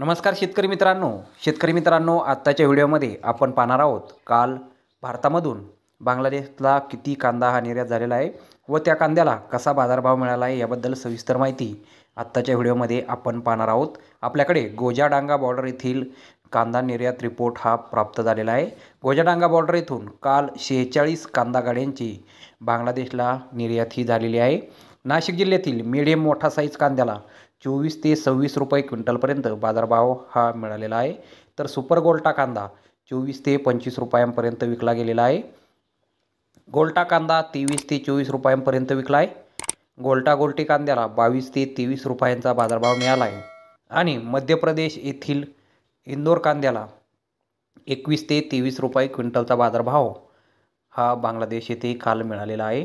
नमस्कार शेतकरी मित्रांनो शेतकरी मित्रांनो आत्ताच्या व्हिडिओमध्ये आपण पाहणार आहोत काल भारतामधून बांगलादेशला किती कांदा हा निर्यात झालेला आहे व त्या कांद्याला कसा बाजारभाव मिळाला आहे याबद्दल सविस्तर माहिती आत्ताच्या व्हिडिओमध्ये आपण पाहणार आहोत आपल्याकडे गोजाडांगा बॉर्डर येथील कांदा निर्यात रिपोर्ट हा प्राप्त झालेला आहे गोजाडांगा बॉर्डर येथून काल शेहेचाळीस कांदा गाड्यांची बांगलादेशला निर्यात ही झालेली आहे नाशिक जिल्ह्यातील मीडियम मोठा साईज कांद्याला चोवीस ते सव्वीस रुपये क्विंटलपर्यंत बाजारभाव हा मिळालेला आहे तर सुपर गोल्टा कांदा चोवीस ते पंचवीस रुपयांपर्यंत विकला गेलेला आहे गोल्टा कांदा तेवीस ते चोवीस रुपयांपर्यंत विकला आहे गोल्टा गोल्टी कांद्याला बावीस ते तेवीस रुपयांचा बाजारभाव मिळाला आहे आणि मध्य प्रदेश येथील इंदोर कांद्याला एकवीस ते तेवीस रुपये क्विंटलचा बाजारभाव हा बांगलादेश येथे काल मिळालेला आहे